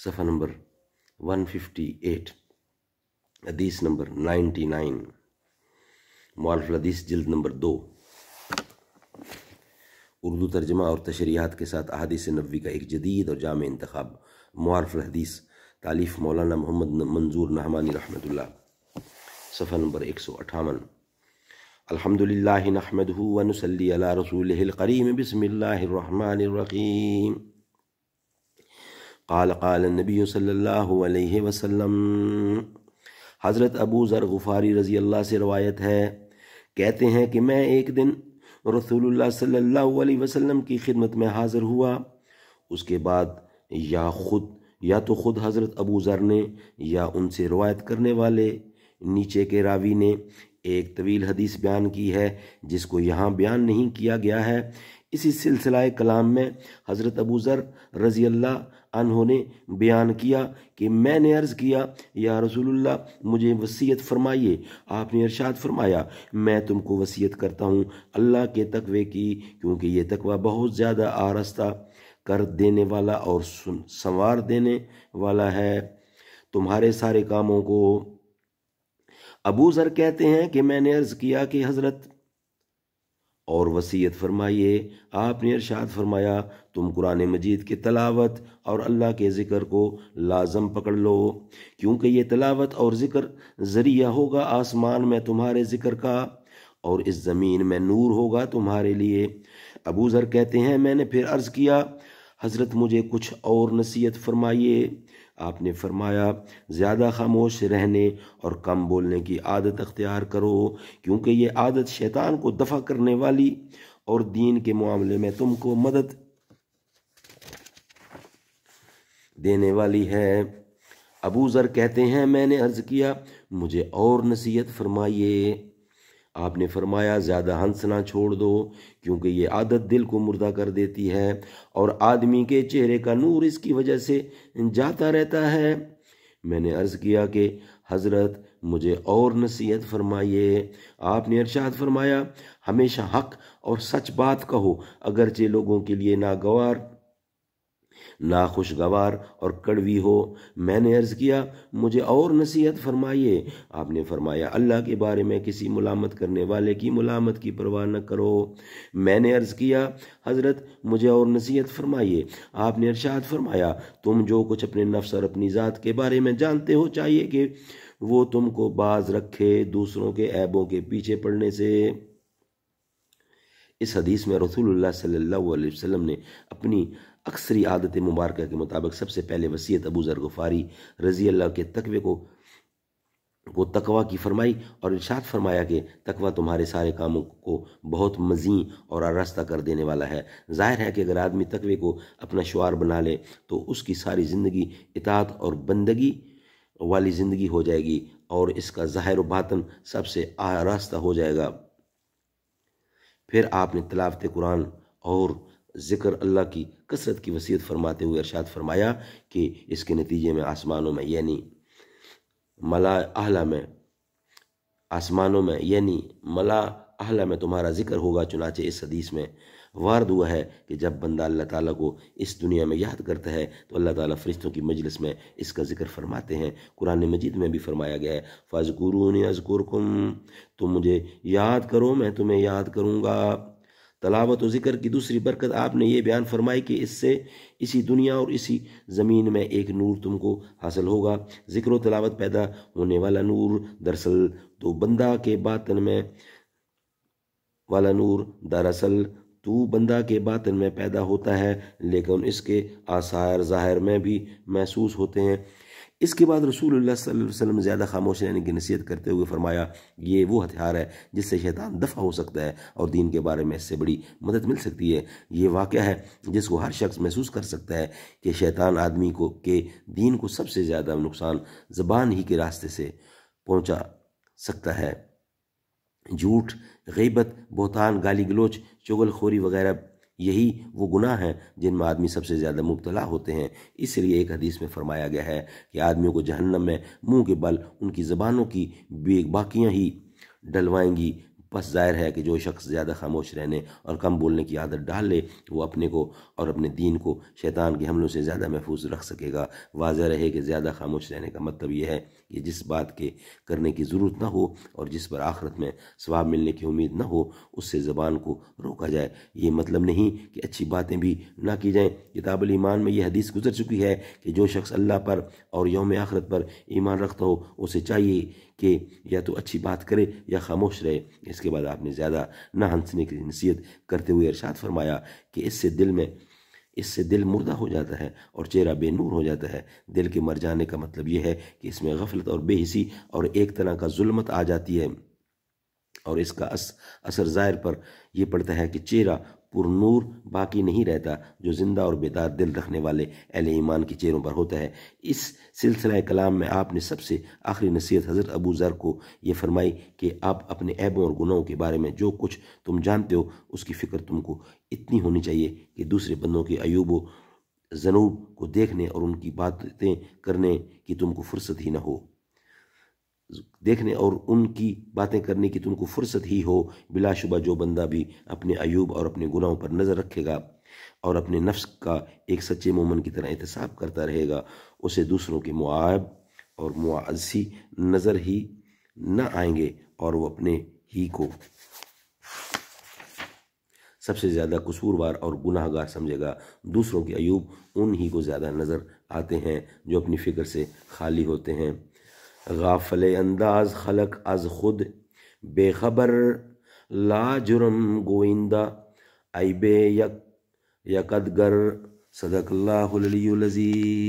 सफ़ा नंबर 158 हदीस number 99 nine हदीस जल्द नंबर दो उर्दू तर्जमा और तशरीहत के साथ अहदीस नबी का एक जदीद और जाम इंतखब मौलफल हदीस तालीफ़ मौलाना मोहम्मद मंजूर नहमानी रहमतुल्ला सफ़ा नंबर एक सौ अठावन अलहमदिल्ला नहमद वनसली रसूल करीम बसमिल्लर काल काल नबी सल्लल्लाहु अलैहि वसल्लम हज़रत अबू ज़र गुफ़ारी रज़ी अल्लाह से रवायत है कहते हैं कि मैं एक दिन रसूलुल्लाह सल्लल्लाहु अलैहि वसल्लम की खिदमत में हाज़िर हुआ उसके बाद या खुद या तो खुद हज़रत अबू ज़र ने या उनसे रवायत करने वाले नीचे के रावी ने एक तवील हदीस बयान की है जिसको यहाँ बयान नहीं किया गया है इसी सिलसिला कलाम में हज़रत अबू ज़र रज़ी अल्लाह अनहों ने बयान किया कि मैंने अर्ज़ किया या रसूलुल्लाह मुझे वसीयत फरमाइए आपने इरशाद फरमाया मैं तुमको वसीयत करता हूँ अल्लाह के तकवे की क्योंकि ये तकवा बहुत ज़्यादा आरस्ता कर देने वाला और संवार देने वाला है तुम्हारे सारे कामों को अबू ज़र कहते हैं कि मैंने अर्ज़ किया कि हज़रत और वसीयत फरमाइए आपने अरशाद फरमाया तुम कुरान मजीद की तलावत और अल्लाह के ज़िक्र को लाजम पकड़ लो क्योंकि ये तलावत और ज़िक्र ज़रिया होगा आसमान में तुम्हारे ज़िक्र का और इस ज़मीन में नूर होगा तुम्हारे लिए अबू ज़र कहते हैं मैंने फिर अर्ज़ किया हज़रत मुझे कुछ और नसीहत फरमाइए आपने फरमाया ज़्यादा खामोश रहने और कम बोलने की आदत अख्तियार करो क्योंकि ये आदत शैतान को दफ़ा करने वाली और दीन के मामले में तुमको मदद देने वाली है अबू ज़र कहते हैं मैंने अर्ज़ किया मुझे और नसीहत फरमाइए आपने फरमाया ज़्यादा हंसना छोड़ दो क्योंकि ये आदत दिल को मुर्दा कर देती है और आदमी के चेहरे का नूर इसकी वजह से जाता रहता है मैंने अर्ज़ किया कि हज़रत मुझे और नसीहत फरमाइए आपने इरशाद फरमाया हमेशा हक और सच बात कहो अगरचे लोगों के लिए नागवार नाखुशगवार और कड़वी हो मैंने अर्ज़ किया मुझे और नसीहत फरमाइए आपने फरमाया अल्लाह के बारे में किसी मुलामत करने वाले की मुलामत की परवाह न करो मैंने अर्ज़ किया हज़रत मुझे और नसीहत फरमाइए आपने अर्शाद फरमाया तुम जो कुछ अपने नफ्स और अपनी ज़ात के बारे में जानते हो चाहिए कि वो तुमको बाज रखे दूसरों के ऐबों के पीछे पड़ने से इस हदीस में रसूलुल्लाह सल्लल्लाहु अलैहि वसल्लम ने अपनी अक्सरी आदत मुबारक के मुताबिक सबसे पहले वसीयत अबू गफारी रज़ी अल्लाह के तकवे को वो तकवा की फरमाई और इर्शाद फरमाया कि तकवा तुम्हारे सारे कामों को बहुत मज़ी और आरास्ता कर देने वाला है जाहिर है कि अगर आदमी तकवे को अपना शुआर बना ले तो उसकी सारी ज़िंदगी इतात और बंदगी वाली ज़िंदगी हो जाएगी और इसका ज़ाहिर बातन सबसे आरास्ता हो जाएगा फिर आपने तलावत कुरान और ज़िक्र अल्लाह की कसरत की वसीयत फरमाते हुए इरशाद फरमाया कि इसके नतीजे में आसमानों में यानी मला आहला में आसमानों में यानी मला आहला में तुम्हारा जिक्र होगा चुनाचे इस हदीस में वारद हुआ है कि जब बंदा अल्लाह ताला को इस दुनिया में याद करता है तो अल्लाह ताला फरिश्तों की मजलिस में इसका जिक्र फरमाते हैं कुरान मजीद में भी फरमाया गया है फ़ाजकुरून अजकुरकुम तुम मुझे याद करो मैं तुम्हें याद करूँगा तलावत ज़िक्र की दूसरी बरकत आपने ये बयान फरमाई कि इससे इसी दुनिया और इसी ज़मीन में एक नूर तुमको हासिल होगा ज़िक्र तलावत पैदा होने वाला नूर दरअसल तो बंदा के बातन में वाला नूर दरअसल तो बंदा के बातन में पैदा होता है लेकिन इसके आसार ज़ाहिर में भी महसूस होते हैं इसके बाद रसूल वसल्लम ज़्यादा खामोश रहने की नसीहत करते हुए फरमाया ये वो हथियार है जिससे शैतान दफ़ा हो सकता है और दीन के बारे में इससे बड़ी मदद मिल सकती है ये वाक़ है जिसको हर शख्स महसूस कर सकता है कि शैतान आदमी को के दीन को सबसे ज़्यादा नुकसान ज़बान ही के रास्ते से पहुँचा सकता है झूठ गईबत बोहतान गाली गलोच चुगलखोरी वगैरह यही वो गुनाह हैं जिनमें आदमी सबसे ज़्यादा मुबतला होते हैं इसलिए एक हदीस में फरमाया गया है कि आदमियों को जहन्नम में मुंह के बल उनकी ज़बानों की बेबाकियाँ ही डलवाएंगी बस जाहिर है कि जो शख्स ज़्यादा खामोश रहने और कम बोलने की आदत डाल ले वो अपने को और अपने दीन को शैतान के हमलों से ज़्यादा महफूज रख सकेगा वाजह रहे कि ज़्यादा खामोश रहने का मतलब यह है ये जिस बात के करने की ज़रूरत ना हो और जिस पर आख़रत में स्वाब मिलने की उम्मीद ना हो उससे ज़बान को रोका जाए ये मतलब नहीं कि अच्छी बातें भी ना की जाएँ किताब ईमान में यह हदीस गुजर चुकी है कि जो शख्स अल्लाह पर और योम आखरत पर ईमान रखता हो उसे चाहिए कि या तो अच्छी बात करे या खामोश रहे इसके बाद आपने ज़्यादा ना हंसने की नसीहत करते हुए अरसात फरमाया कि इससे दिल में इससे दिल मुर्दा हो जाता है और चेहरा बेनूर हो जाता है दिल के मर जाने का मतलब यह है कि इसमें गफलत और बेहिसी और एक तरह का जुल्मत आ जाती है और इसका अस असर ज़ाहिर पर यह पड़ता है कि चेहरा पुरनूर बाकी नहीं रहता जो ज़िंदा और बेदार दिल रखने वाले अहल ईमान के चेहरों पर होता है इस सिलसिला कलाम में आपने सबसे आखिरी नसीहत हज़रत अबू ज़र को यह फरमाई कि आप अपने ऐबों और गुनाहों के बारे में जो कुछ तुम जानते हो उसकी फ़िक्र तुमको इतनी होनी चाहिए कि दूसरे बंदों के अयूबों जनूब को देखने और उनकी बातें करने की तुमको फुर्सत ही ना हो देखने और उनकी बातें करने की तुमको फुर्सत ही हो बिलाशुबा जो बंदा भी अपने अयूब और अपने गुनाहों पर नज़र रखेगा और अपने नफ्स का एक सच्चे मोमन की तरह एहतसाब करता रहेगा उसे दूसरों के मुआब और मुआजी नज़र ही न आएंगे और वो अपने ही को सबसे ज़्यादा कसूरवार और गुनाहगार समझेगा दूसरों के अयूब उन ही को ज़्यादा नज़र आते हैं जो अपनी फ़िक्र से खाली होते हैं غافل انداز خلق از خود بخبر لا جرم گوینده ایب یک یکدگر صدق الله العلی العظیم